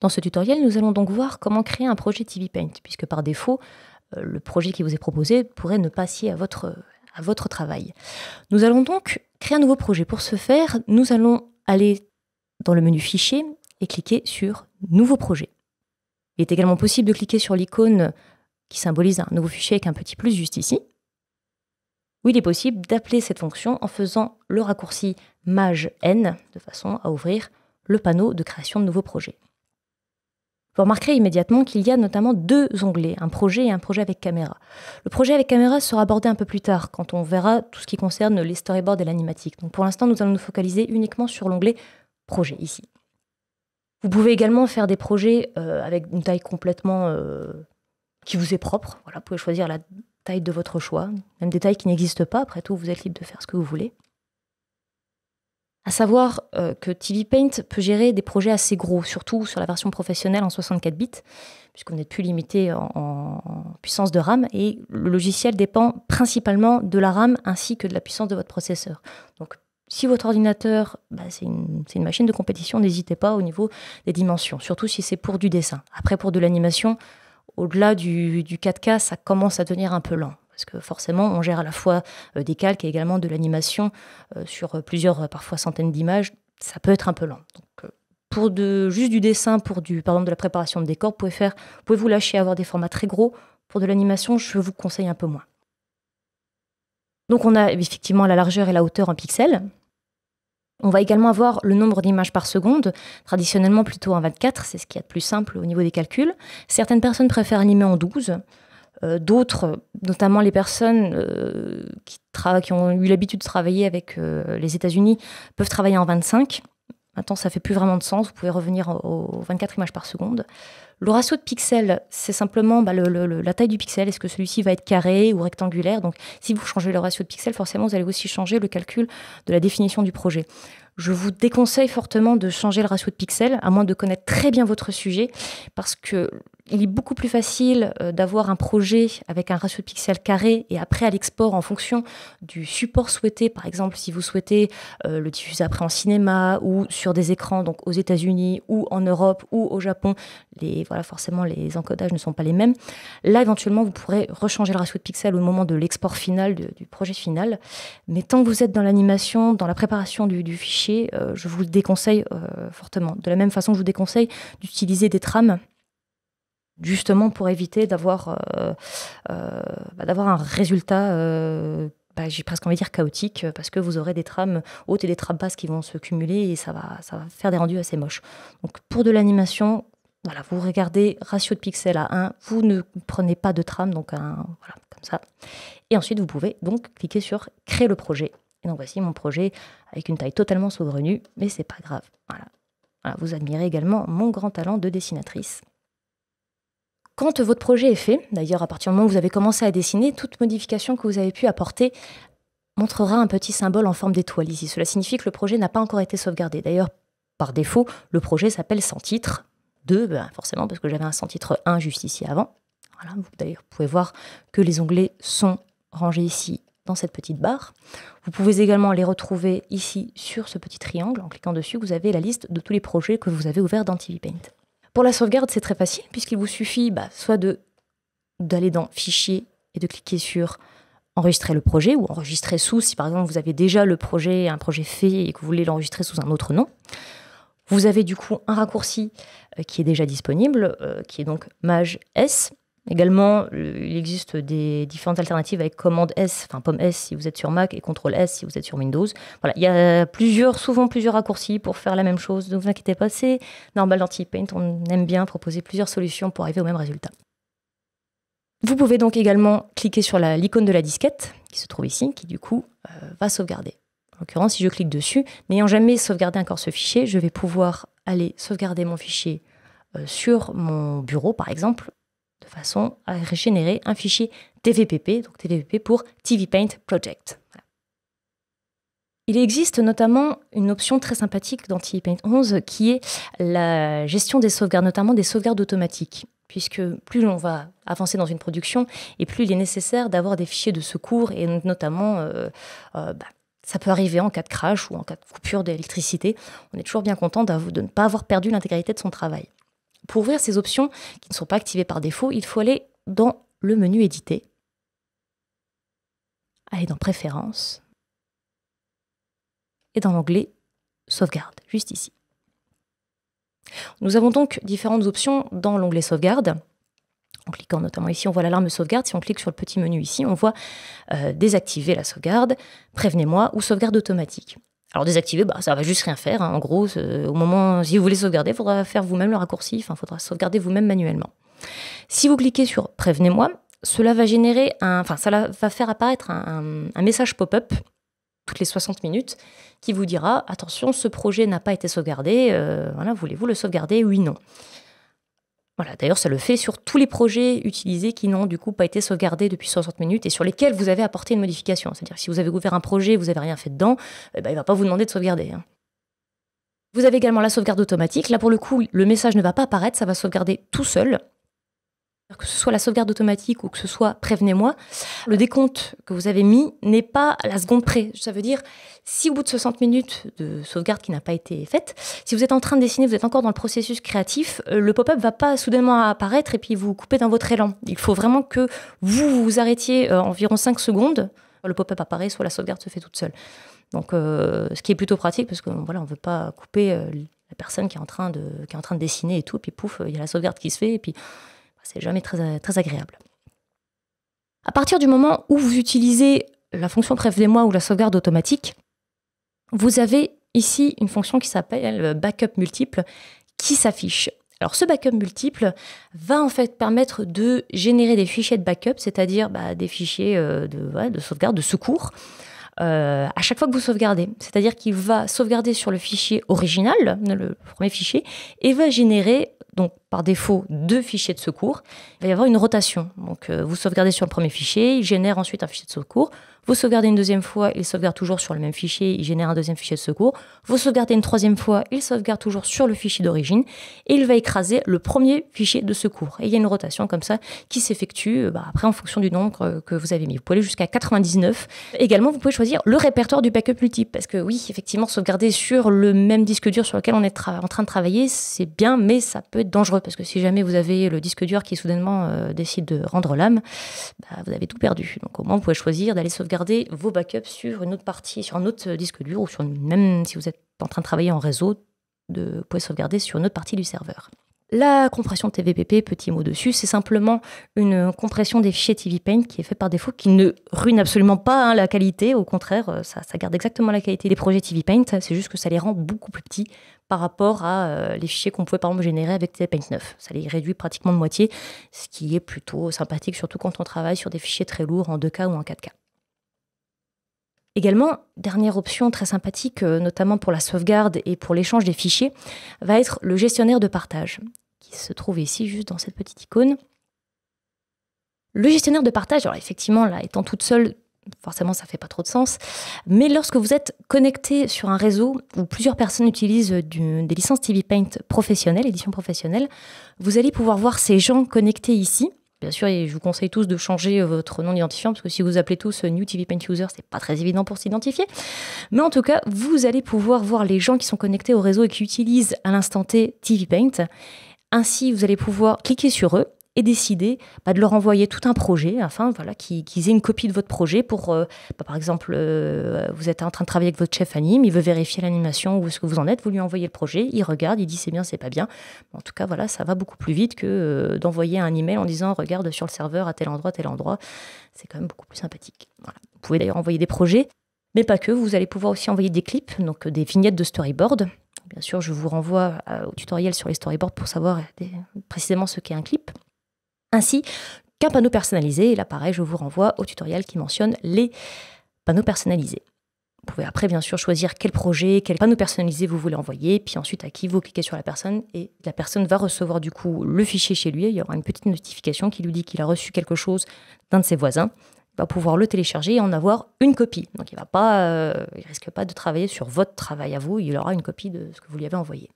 Dans ce tutoriel, nous allons donc voir comment créer un projet TV Paint, puisque par défaut, euh, le projet qui vous est proposé pourrait ne pas s'y à votre, à votre travail. Nous allons donc créer un nouveau projet. Pour ce faire, nous allons aller dans le menu Fichier et cliquer sur Nouveau projet. Il est également possible de cliquer sur l'icône qui symbolise un nouveau fichier avec un petit plus juste ici, Ou il est possible d'appeler cette fonction en faisant le raccourci MAJN, de façon à ouvrir le panneau de création de nouveaux projets. Vous remarquerez immédiatement qu'il y a notamment deux onglets, un projet et un projet avec caméra. Le projet avec caméra sera abordé un peu plus tard, quand on verra tout ce qui concerne les storyboards et l'animatique. Donc pour l'instant, nous allons nous focaliser uniquement sur l'onglet projet ici. Vous pouvez également faire des projets euh, avec une taille complètement euh, qui vous est propre. Voilà, vous pouvez choisir la taille de votre choix, même des tailles qui n'existent pas. Après tout, vous êtes libre de faire ce que vous voulez à savoir euh, que TV Paint peut gérer des projets assez gros, surtout sur la version professionnelle en 64 bits, puisqu'on n'êtes plus limité en, puissance de RAM, et le logiciel dépend principalement de la RAM ainsi que de la puissance de votre processeur. Donc si votre ordinateur, bah, c'est une, machine de compétition, n'hésitez pas au niveau des dimensions, surtout si c'est pour du dessin. Après, pour de l'animation, au-delà du, du 4K, ça commence à devenir un peu lent parce que forcément, on gère à la fois euh, des calques et également de l'animation euh, sur euh, plusieurs, parfois centaines d'images. Ça peut être un peu lent. Donc, pour juste du dessin, pour du, par de la préparation de décor, vous pouvez, vous pouvez vous lâcher avoir des formats très gros. Pour de l'animation, je vous conseille un peu moins. Donc on a effectivement la largeur et la hauteur en pixels. On va également avoir le nombre d'images par seconde, traditionnellement plutôt en 24, c'est ce qu'il y a de plus simple au niveau des calculs. Certaines personnes préfèrent animer en 12. Euh, d'autres, notamment les personnes euh, qui, ont eu l'habitude de travailler avec euh, les États-Unis, peuvent travailler en 25. Maintenant, ça fait plus vraiment de sens. Vous pouvez revenir aux 24 images par seconde. Le ratio de pixels, c'est simplement bah, la taille du pixel. Est-ce que celui-ci va être carré ou rectangulaire Donc, si vous changez le ratio de pixels, forcément, vous allez aussi changer le calcul de la définition du projet. Je vous déconseille fortement de changer le ratio de pixels, à moins de connaître très bien votre sujet, parce que il est beaucoup plus facile euh, d'avoir un projet avec un ratio de pixels carré et après à l'export en fonction du support souhaité. Par exemple, si vous souhaitez euh, le diffuser après en cinéma ou sur des écrans, donc aux États-Unis ou en Europe ou au Japon, les, voilà, forcément les encodages ne sont pas les mêmes. Là, éventuellement, vous pourrez rechanger le ratio de pixels au moment de l'export final, du projet final. Mais tant que vous êtes dans l'animation, dans la préparation du, fichier, euh, je vous le déconseille fortement. De la même façon, je vous déconseille d'utiliser des trames justement pour éviter d'avoir euh, euh, bah, un résultat euh, bah, j'ai presque envie de dire chaotique parce que vous aurez des trames hautes et des trames basses qui vont se cumuler et ça va ça faire des rendus assez moches. Donc pour de l'animation, voilà, vous regardez ratio de pixels à 1, vous ne prenez pas de trame donc un, voilà, comme ça. Et ensuite vous pouvez donc cliquer sur créer le projet. Et donc voici mon projet avec une taille totalement saugrenue, mais c'est pas grave. Vous admirez également mon grand talent de dessinatrice. Quand votre projet est fait, d'ailleurs à partir du moment où vous avez commencé à dessiner, toute modification que vous avez pu apporter montrera un petit symbole en forme d'étoile ici. Cela signifie que le projet n'a pas encore été sauvegardé. D'ailleurs, par défaut, le projet s'appelle sans titre 2, ben, forcément parce que j'avais un sans titre 1 juste ici avant. Voilà, vous pouvez voir que les onglets sont rangés ici dans cette petite barre. Vous pouvez également les retrouver ici sur ce petit triangle. En cliquant dessus, vous avez la liste de tous les projets que vous avez ouverts dans TV Paint. Pour la sauvegarde, c'est très facile puisqu'il vous suffit bah, soit de d'aller dans Fichier et de cliquer sur enregistrer le projet ou enregistrer sous si par exemple vous avez déjà le projet, un projet fait et que vous voulez l'enregistrer sous un autre nom. Vous avez du coup un raccourci euh, qui est déjà disponible, euh, qui est donc Maj S, Également, il existe des différentes alternatives avec commande S, enfin pomme S si vous êtes sur Mac et contrôle S si vous êtes sur Windows. Voilà, il y a plusieurs, souvent plusieurs raccourcis pour faire la même chose. Ne vous inquiétez pas, c'est normal dans T-Paint. On aime bien proposer plusieurs solutions pour arriver au même résultat. Vous pouvez donc également cliquer sur l'icône de la disquette qui se trouve ici, qui du coup euh, va sauvegarder. En l'occurrence, si je clique dessus, n'ayant jamais sauvegardé encore ce fichier, je vais pouvoir aller sauvegarder mon fichier euh, sur mon bureau, par exemple, façon à régénérer un fichier TVPP, donc TVPP pour TV Paint Project. Il existe notamment une option très sympathique dans TV Paint 11 qui est la gestion des sauvegardes, notamment des sauvegardes automatiques puisque plus on va avancer dans une production et plus il est nécessaire d'avoir des fichiers de secours et notamment euh, euh, bah, ça peut arriver en cas de crash ou en cas de coupure d'électricité. On est toujours bien content de ne pas avoir perdu l'intégralité de son travail. Pour ouvrir ces options qui ne sont pas activées par défaut, il faut aller dans le menu Éditer, aller dans Préférences et dans l'onglet Sauvegarde, juste ici. Nous avons donc différentes options dans l'onglet Sauvegarde. En cliquant notamment ici, on voit l'alarme sauvegarde. Si on clique sur le petit menu ici, on voit euh, désactiver la sauvegarde, prévenez-moi ou sauvegarde automatique. Alors désactiver, bah, ça va juste rien faire. Hein. En gros, au moment, si vous voulez sauvegarder, il faudra faire vous-même le raccourci, il faudra sauvegarder vous-même manuellement. Si vous cliquez sur Prévenez-moi, cela va générer un, enfin, ça va faire apparaître un, message pop-up toutes les 60 minutes qui vous dira attention, ce projet n'a pas été sauvegardé, euh, voilà, voulez-vous le sauvegarder Oui, non. Voilà, d'ailleurs, ça le fait sur tous les projets utilisés qui n'ont du coup pas été sauvegardés depuis 60 minutes et sur lesquels vous avez apporté une modification. C'est-à-dire si vous avez ouvert un projet et vous n'avez rien fait dedans, eh ben, il ne va pas vous demander de sauvegarder. Hein. Vous avez également la sauvegarde automatique. Là, pour le coup, le message ne va pas apparaître, ça va sauvegarder tout seul que ce soit la sauvegarde automatique ou que ce soit prévenez-moi, le décompte que vous avez mis n'est pas à la seconde près. Ça veut dire, si au bout de 60 minutes de sauvegarde qui n'a pas été faite, si vous êtes en train de dessiner, vous êtes encore dans le processus créatif, euh, le pop-up va pas soudainement apparaître et puis vous couper dans votre élan. Il faut vraiment que vous vous arrêtiez euh, environ 5 secondes, le pop-up apparaît, soit la sauvegarde se fait toute seule. Donc, euh, ce qui est plutôt pratique parce que voilà, on veut pas couper la personne qui est en train de qui est en train de dessiner et tout, puis pouf, il y a la sauvegarde qui se fait et puis c'est jamais très, euh, très agréable. À partir du moment où vous utilisez la fonction prévenez-moi ou la sauvegarde automatique, vous avez ici une fonction qui s'appelle euh, backup multiple qui s'affiche. Alors ce backup multiple va en fait permettre de générer des fichiers de backup, c'est-à-dire bah, des fichiers euh, de, sauvegarde, de secours, à chaque fois que vous sauvegardez. C'est-à-dire qu'il va sauvegarder sur le fichier original, le premier fichier, et va générer donc par défaut deux fichiers de secours, il va y avoir une rotation. Donc euh, vous sauvegardez sur le premier fichier, il génère ensuite un fichier de secours, vous sauvegardez une deuxième fois, il sauvegarde toujours sur le même fichier, il génère un deuxième fichier de secours. Vous sauvegardez une troisième fois, il sauvegarde toujours sur le fichier d'origine et il va écraser le premier fichier de secours. Et il y a une rotation comme ça qui s'effectue euh, bah, après en fonction du nombre euh, que vous avez mis. Vous pouvez aller jusqu'à 99. Également, vous pouvez choisir le répertoire du backup multiple parce que oui, effectivement, sauvegarder sur le même disque dur sur lequel on est en train de travailler, c'est bien, mais ça peut être dangereux parce que si jamais vous avez le disque dur qui soudainement euh, décide de rendre l'âme, bah, vous avez tout perdu. Donc au moins, vous pouvez choisir d'aller sauvegarder gardez vos backups sur une autre partie, sur un autre euh, disque dur ou sur une, même si vous êtes en train de travailler en réseau, de, vous pouvez sauvegarder sur une autre partie du serveur. La compression TVPP, petit mot dessus, c'est simplement une compression des fichiers TVPaint qui est faite par défaut, qui ne ruine absolument pas hein, la qualité. Au contraire, euh, ça, garde exactement la qualité des projets TVPaint. C'est juste que ça les rend beaucoup plus petits par rapport à euh, les fichiers qu'on pouvait par exemple générer avec TVPaint 9. Ça les réduit pratiquement de moitié, ce qui est plutôt sympathique, surtout quand on travaille sur des fichiers très lourds en 2K ou en 4K. Également, dernière option très sympathique, euh, notamment pour la sauvegarde et pour l'échange des fichiers, va être le gestionnaire de partage, qui se trouve ici juste dans cette petite icône. Le gestionnaire de partage, alors effectivement, là, étant toute seule, forcément, ça ne fait pas trop de sens. Mais lorsque vous êtes connecté sur un réseau où plusieurs personnes utilisent des licences TV Paint professionnelles, édition professionnelle, vous allez pouvoir voir ces gens connectés ici Bien sûr, je vous conseille tous de changer euh, votre nom d'identifiant, parce que si vous appelez tous euh, New TV Paint User, c'est pas très évident pour s'identifier. Mais en tout cas, vous allez pouvoir voir les gens qui sont connectés au réseau et qui utilisent à l'instant T TV Paint. Ainsi, vous allez pouvoir cliquer sur eux et décider bah, de leur envoyer tout un projet, enfin voilà, qu'ils aient une copie de votre projet pour, euh, bah, par exemple, euh, vous êtes en train de travailler avec votre chef anime, il veut vérifier l'animation, ou est-ce que vous en êtes, vous lui envoyez le projet, il regarde, il dit c'est bien, c'est pas bien. En tout cas, voilà, ça va beaucoup plus vite que euh, d'envoyer un email en disant regarde sur le serveur à tel endroit, tel endroit. C'est quand même beaucoup plus sympathique. Vous pouvez d'ailleurs envoyer des projets, mais pas que, vous allez pouvoir aussi envoyer des clips, donc des vignettes de storyboard. Bien sûr, je vous renvoie au tutoriel sur les storyboards pour savoir précisément ce qu'est un clip ainsi qu'un panneau personnalisé. Et là, pareil, je vous renvoie au tutoriel qui mentionne les panneaux personnalisés. Vous pouvez après, bien sûr, choisir quel projet, quel panneau personnalisé vous voulez envoyer, puis ensuite à qui vous cliquez sur la personne, et la personne va recevoir du coup le fichier chez lui. Il y aura une petite notification qui lui dit qu'il a reçu quelque chose d'un de ses voisins. Il va pouvoir le télécharger et en avoir une copie. Donc il ne pas, euh, risque pas de travailler sur votre travail à vous, il aura une copie de ce que vous lui avez envoyé.